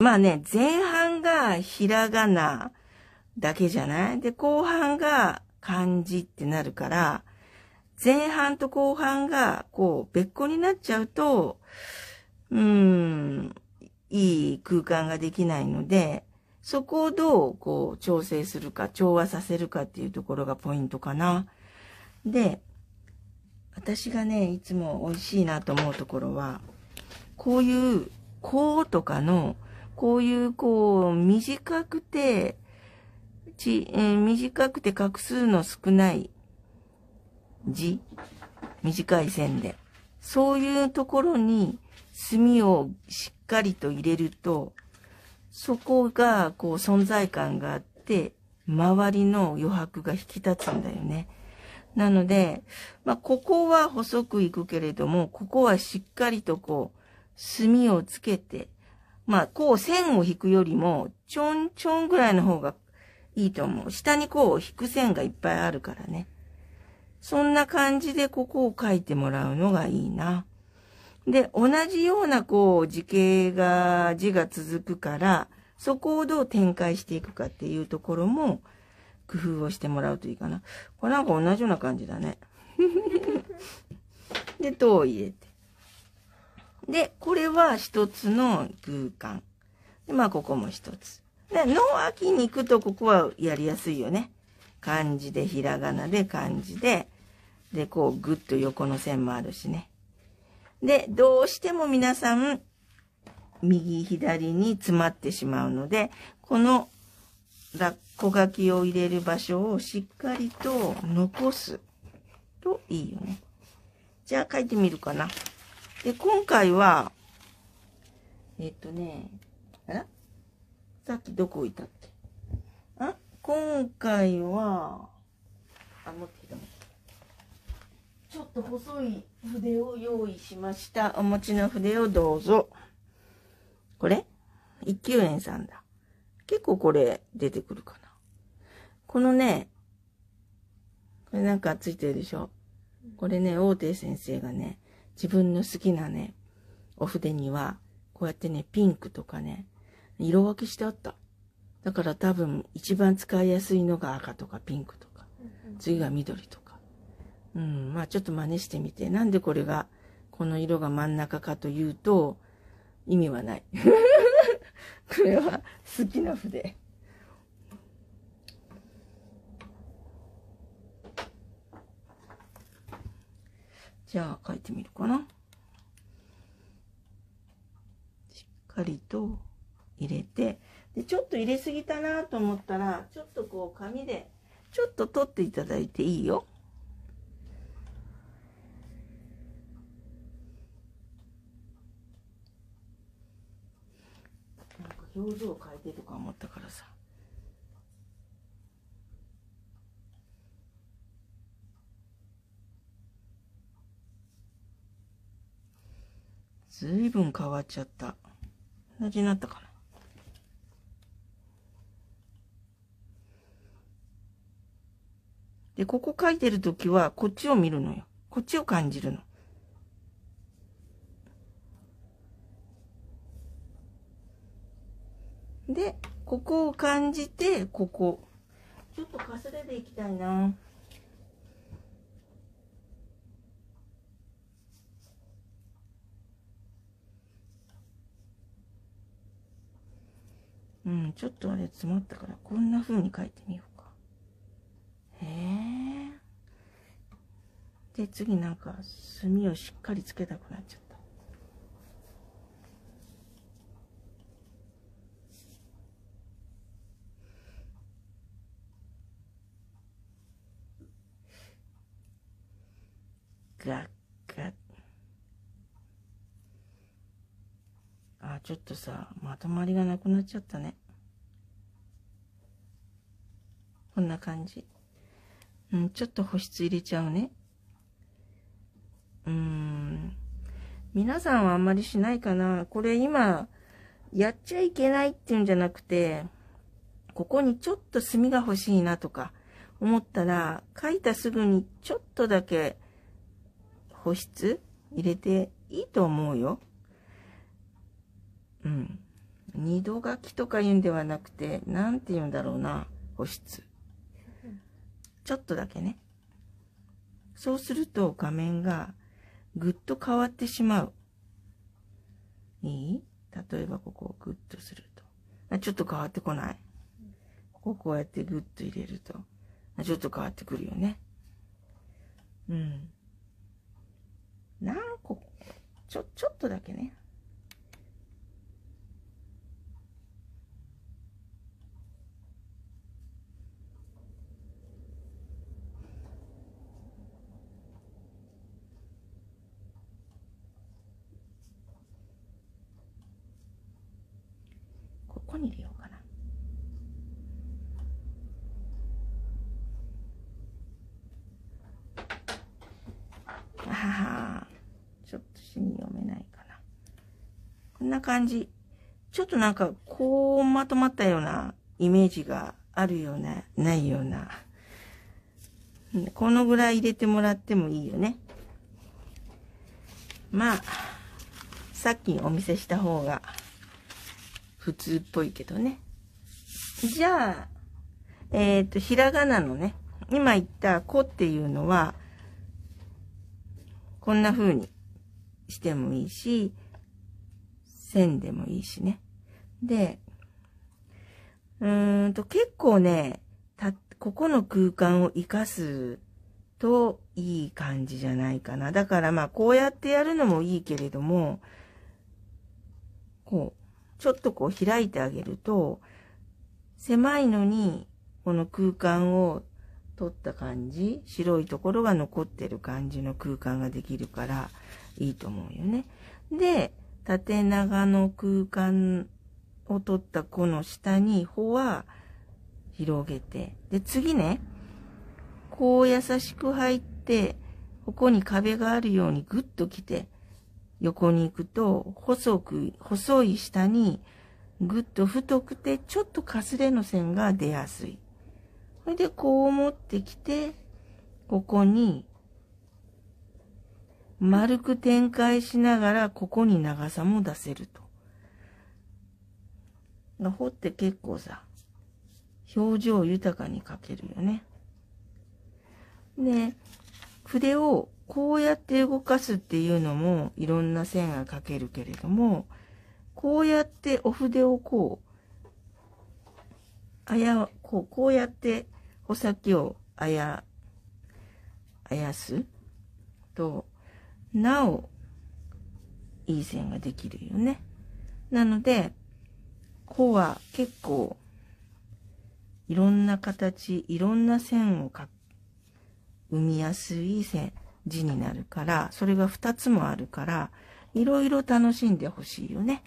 まあね、前半がひらがなだけじゃないで、後半が漢字ってなるから、前半と後半が、こう、別個になっちゃうと、うーん、いい空間ができないので、そこをどう、こう、調整するか、調和させるかっていうところがポイントかな。で、私がね、いつも美味しいなと思うところは、こういう、こうとかの、こういうこう、短くて、ち、えー、短くて画数の少ない字、短い線で。そういうところに墨をしっかりと入れると、そこがこう存在感があって、周りの余白が引き立つんだよね。なので、まあ、ここは細くいくけれども、ここはしっかりとこう、墨をつけて、まあ、こう線を引くよりも、ちょんちょんぐらいの方がいいと思う。下にこう引く線がいっぱいあるからね。そんな感じでここを書いてもらうのがいいな。で、同じようなこう字形が、字が続くから、そこをどう展開していくかっていうところも工夫をしてもらうといいかな。これなんか同じような感じだね。で、塔を入れて。で、これは一つの空間。で、まあ、ここも一つ。で、の秋に行くと、ここはやりやすいよね。漢字で、ひらがなで、漢字で、で、こう、ぐっと横の線もあるしね。で、どうしても皆さん、右左に詰まってしまうので、このラッコ書きを入れる場所をしっかりと残すといいよね。じゃあ書いてみるかな。で、今回は、えっとね、あらさっきどこ置いたっけあ今回は、あ、持ってきた。ちょっと細い筆を用意しました。お持ちの筆をどうぞ。これ一級園さんだ。結構これ出てくるかな。このね、これなんかついてるでしょこれね、大手先生がね、自分の好きなね、お筆には、こうやってね、ピンクとかね、色分けしてあった。だから多分一番使いやすいのが赤とかピンクとか、次が緑とか。うん、まあちょっと真似してみて、なんでこれが、この色が真ん中かというと、意味はない。これは好きな筆。じゃあ書いてみるかな。しっかりと入れて、で、ちょっと入れすぎたなと思ったら、ちょっとこう紙で、ちょっと取っていただいていいよ。なんか表情変えてとか思ったからさ。ずいぶん変わっちゃった。同じになったかな。で、ここ書いてるときは、こっちを見るのよ。こっちを感じるの。で、ここを感じて、ここ。ちょっとかすれでいきたいな。うん、ちょっとあれ詰まったから、こんな風に書いてみようか。へえ。で、次なんか、墨をしっかりつけたくなっちゃった。ガッガッ。あ、ちょっとさ、まとまりがなくなっちゃったね。こんな感じ。うん、ちょっと保湿入れちゃうね。うーん。皆さんはあんまりしないかな。これ今、やっちゃいけないっていうんじゃなくて、ここにちょっと墨が欲しいなとか思ったら、書いたすぐにちょっとだけ保湿入れていいと思うよ。うん。二度書きとか言うんではなくて、なんて言うんだろうな、保湿。ちょっとだけね。そうすると画面がぐっと変わってしまう。いい例えばここをグッとすると。ちょっと変わってこない。ここをこうやってグッと入れると。ちょっと変わってくるよね。うん。何個、ちょ、ちょっとだけね。こに入れようかなあちょっと詩に読めないかなこんな感じちょっとなんかこうまとまったようなイメージがあるようなないようなこのぐらい入れてもらってもいいよねまあさっきお見せした方が普通っぽいけどね。じゃあ、えっ、ー、と、ひらがなのね、今言った子っていうのは、こんな風にしてもいいし、線でもいいしね。で、うーんと結構ね、た、ここの空間を活かすといい感じじゃないかな。だからまあこうやってやるのもいいけれども、こう、ちょっとこう開いてあげると、狭いのに、この空間を取った感じ、白いところが残ってる感じの空間ができるからいいと思うよね。で、縦長の空間を取った子の下に、穂は広げて、で、次ね、こう優しく入って、ここに壁があるようにグッと来て、横に行くと、細く、細い下に、ぐっと太くて、ちょっとかすれの線が出やすい。それで、こう持ってきて、ここに、丸く展開しながら、ここに長さも出せると。掘って結構さ、表情豊かに描けるよね。で、筆をこうやって動かすっていうのもいろんな線が描けるけれども、こうやってお筆をこう、あや、こう、こうやって穂先をあや、あやすと、なお、いい線ができるよね。なので、うは結構、いろんな形、いろんな線をか生みやすい線字になるから、それが2つもあるから、いろいろ楽しんでほしいよね。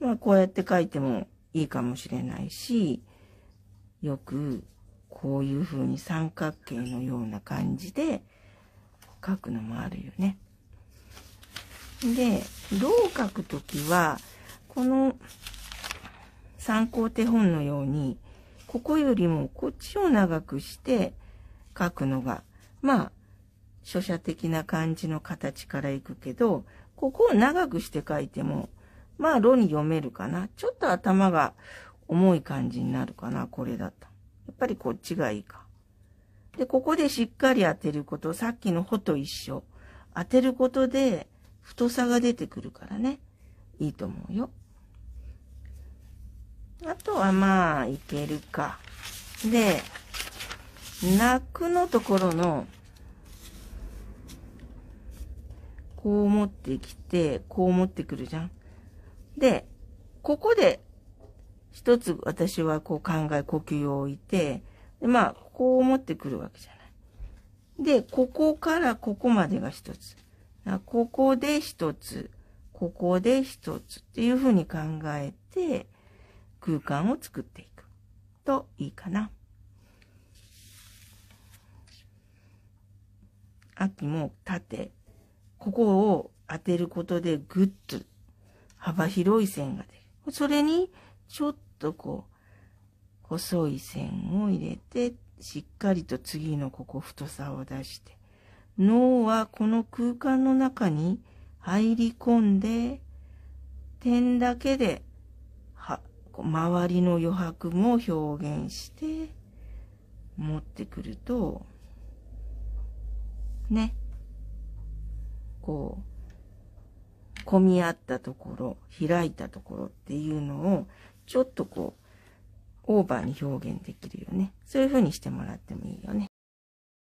まあ、こうやって書いてもいいかもしれないし、よくこういう風に三角形のような感じで書くのもあるよね。で、どう書くときは、この参考手本のように、ここよりもこっちを長くして書くのがまあ、書写的な感じの形からいくけど、ここを長くして書いても、まあ、論に読めるかな。ちょっと頭が重い感じになるかな、これだと。やっぱりこっちがいいか。で、ここでしっかり当てること、さっきのほと一緒。当てることで太さが出てくるからね、いいと思うよ。あとはまあ、いけるか。で、泣くのところの、こう持ってきて、こう持ってくるじゃん。で、ここで、一つ私はこう考え、呼吸を置いて、でまあ、こう持ってくるわけじゃない。で、ここからここまでが一つ。ここで一つ、ここで一つっていうふうに考えて、空間を作っていくといいかな。秋も縦、ここを当てることでぐっと幅広い線が出る。それに、ちょっとこう、細い線を入れて、しっかりと次のここ太さを出して、脳はこの空間の中に入り込んで、点だけで、は、周りの余白も表現して、持ってくるとね、こう、混み合ったところ、開いたところっていうのを、ちょっとこう、オーバーに表現できるよね。そういう風にしてもらってもいいよね。